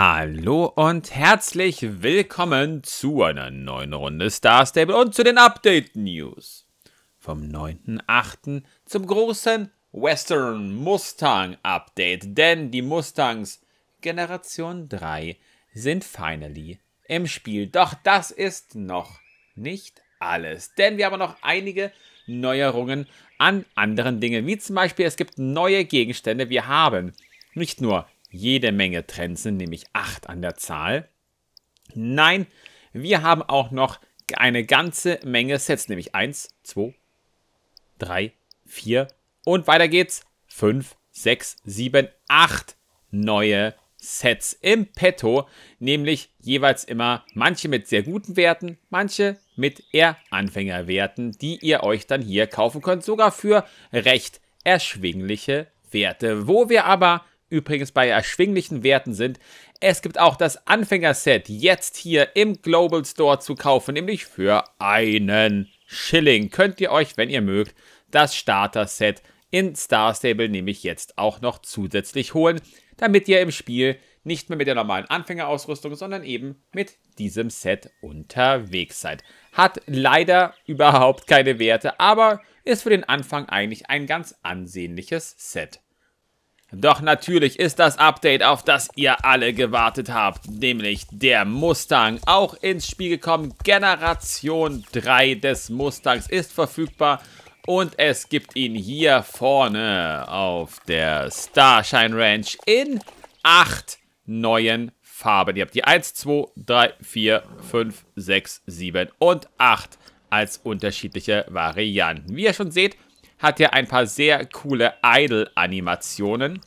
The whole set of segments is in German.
Hallo und herzlich willkommen zu einer neuen Runde Star Stable und zu den Update News. Vom 9.8. zum großen Western Mustang Update, denn die Mustangs Generation 3 sind finally im Spiel. Doch das ist noch nicht alles, denn wir haben noch einige Neuerungen an anderen Dingen, wie zum Beispiel es gibt neue Gegenstände. Wir haben nicht nur jede Menge Trends sind, nämlich acht an der Zahl. Nein, wir haben auch noch eine ganze Menge Sets, nämlich 1, 2, 3, 4 und weiter geht's. 5, 6, 7, 8 neue Sets im Petto, nämlich jeweils immer manche mit sehr guten Werten, manche mit eher Anfängerwerten, die ihr euch dann hier kaufen könnt, sogar für recht erschwingliche Werte. Wo wir aber übrigens bei erschwinglichen Werten sind. Es gibt auch das Anfängerset jetzt hier im Global Store zu kaufen, nämlich für einen Schilling. Könnt ihr euch, wenn ihr mögt, das Starter-Set in Star Stable nämlich jetzt auch noch zusätzlich holen, damit ihr im Spiel nicht mehr mit der normalen Anfängerausrüstung, sondern eben mit diesem Set unterwegs seid. Hat leider überhaupt keine Werte, aber ist für den Anfang eigentlich ein ganz ansehnliches Set. Doch natürlich ist das Update, auf das ihr alle gewartet habt, nämlich der Mustang, auch ins Spiel gekommen. Generation 3 des Mustangs ist verfügbar und es gibt ihn hier vorne auf der Starshine Ranch in acht neuen Farben. Ihr habt die 1, 2, 3, 4, 5, 6, 7 und 8 als unterschiedliche Varianten. Wie ihr schon seht, hat ja ein paar sehr coole Idle-Animationen.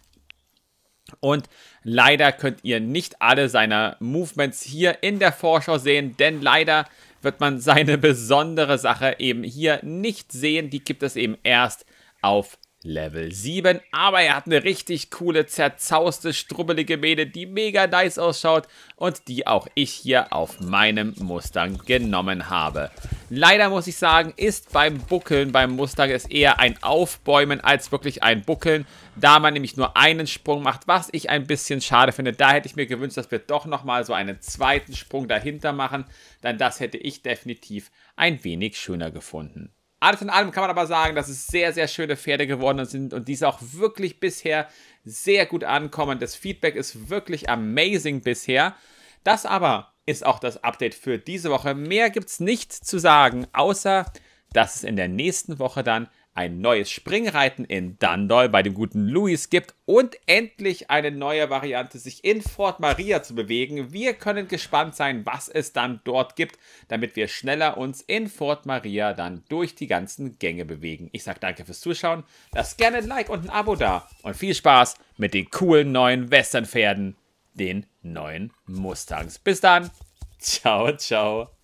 Und leider könnt ihr nicht alle seiner Movements hier in der Vorschau sehen, denn leider wird man seine besondere Sache eben hier nicht sehen. Die gibt es eben erst auf Level 7. Aber er hat eine richtig coole, zerzauste, strubbelige Mähne, die mega nice ausschaut und die auch ich hier auf meinem Mustang genommen habe. Leider muss ich sagen, ist beim Buckeln, beim Mustang es eher ein Aufbäumen als wirklich ein Buckeln, da man nämlich nur einen Sprung macht, was ich ein bisschen schade finde. Da hätte ich mir gewünscht, dass wir doch nochmal so einen zweiten Sprung dahinter machen, denn das hätte ich definitiv ein wenig schöner gefunden. Alles in allem kann man aber sagen, dass es sehr, sehr schöne Pferde geworden sind und diese auch wirklich bisher sehr gut ankommen. Das Feedback ist wirklich amazing bisher. Das aber ist auch das Update für diese Woche. Mehr gibt es nicht zu sagen, außer dass es in der nächsten Woche dann ein neues Springreiten in Dundol bei dem guten Luis gibt und endlich eine neue Variante, sich in Fort Maria zu bewegen. Wir können gespannt sein, was es dann dort gibt, damit wir schneller uns in Fort Maria dann durch die ganzen Gänge bewegen. Ich sage danke fürs Zuschauen, lasst gerne ein Like und ein Abo da und viel Spaß mit den coolen neuen Westernpferden den neuen Mustangs. Bis dann. Ciao, ciao.